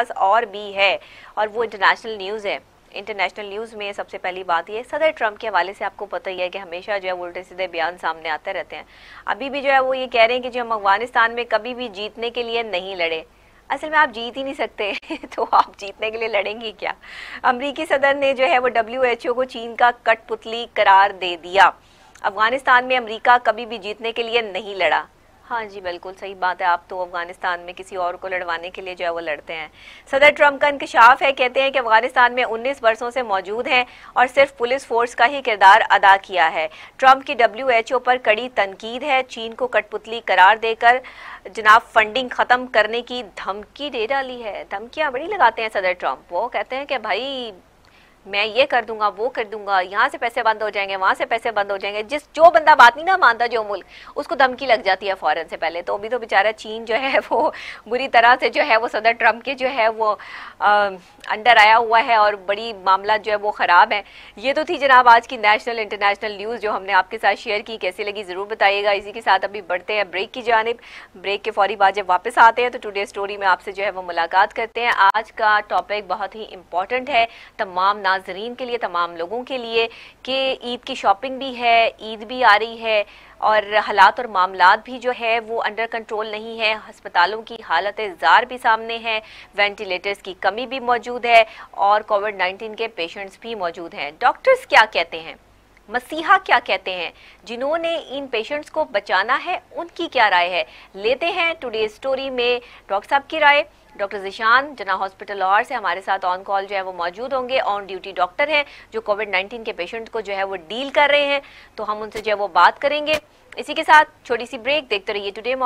पास और भी है और वो इंटरनेशनल न्यूज़ है इंटरनेशनल न्यूज़ में सबसे पहली बात ये सदर ट्रंप के हवाले से आपको पता ही है कि हमेशा जो है वो उल्टे सीधे बयान सामने आते रहते हैं अभी भी जो है वो ये कह रहे हैं कि जो हम अफगानिस्तान में कभी भी जीतने के लिए नहीं लड़े असल में आप जीत ही नहीं सकते तो आप जीतने के लिए लड़ेंगे क्या अमरीकी सदर ने जो है वो डब्ल्यू को चीन का कठपुतली करार दे दिया अफगानिस्तान में अमरीका कभी भी जीतने के लिए नहीं लड़ा हाँ जी बिल्कुल सही बात है आप तो अफगानिस्तान में किसी और को लड़वाने के लिए जो है वो लड़ते हैं सदर ट्रंप का इंकशाफ है कहते हैं कि अफगानिस्तान में 19 वर्षों से मौजूद हैं और सिर्फ पुलिस फोर्स का ही किरदार अदा किया है ट्रंप की डब्ल्यू पर कड़ी तनकीद है चीन को कठपुतली करार देकर जनाब फंडिंग ख़त्म करने की धमकी दे डाली है धमकियाँ बड़ी लगाते हैं सदर ट्रंप वो कहते हैं कि भाई मैं ये कर दूंगा वो कर दूंगा यहाँ से पैसे बंद हो जाएंगे वहाँ से पैसे बंद हो जाएंगे जिस जो बंदा बात नहीं ना मानता जो मुल्क उसको धमकी लग जाती है फ़ौरन से पहले तो अभी तो बेचारा चीन जो है वो बुरी तरह से जो है वो सदर ट्रम्प के जो है वो आ, अंडर आया हुआ है और बड़ी मामला जो है वो ख़राब है ये तो थी जनाब आज की नेशनल इंटरनेशनल न्यूज़ जो हमने आपके साथ शेयर की कैसी लगी ज़रूर बताइएगा इसी के साथ अभी बढ़ते हैं ब्रेक की जानब ब्रेक के फौरी बाद जब वापस आते हैं तो टूडे स्टोरी में आपसे जो है वो मुलाकात करते हैं आज का टॉपिक बहुत ही इंपॉर्टेंट है तमाम नाजरीन के लिए तमाम लोगों के लिए कि ईद की शॉपिंग भी है ईद भी आ रही है और हालात और मामला भी जो है वो अंडर कंट्रोल नहीं है हस्पतालों की हालत जार भी सामने है वेंटिलेटर्स की कमी भी मौजूद है और कोविड नाइन्टीन के पेशेंट्स भी मौजूद हैं डॉक्टर्स क्या कहते हैं मसीहा क्या कहते हैं जिन्होंने इन पेशेंट्स को बचाना है उनकी क्या राय है लेते हैं टुडे स्टोरी में डॉक्टर साहब की राय डॉक्टर जिशान जना हॉस्पिटल और से हमारे साथ ऑन कॉल जो है वो मौजूद होंगे ऑन ड्यूटी डॉक्टर हैं जो कोविड 19 के पेशेंट को जो है वो डील कर रहे हैं तो हम उनसे जो है वो बात करेंगे इसी के साथ छोटी सी ब्रेक देखते रहिए टुडे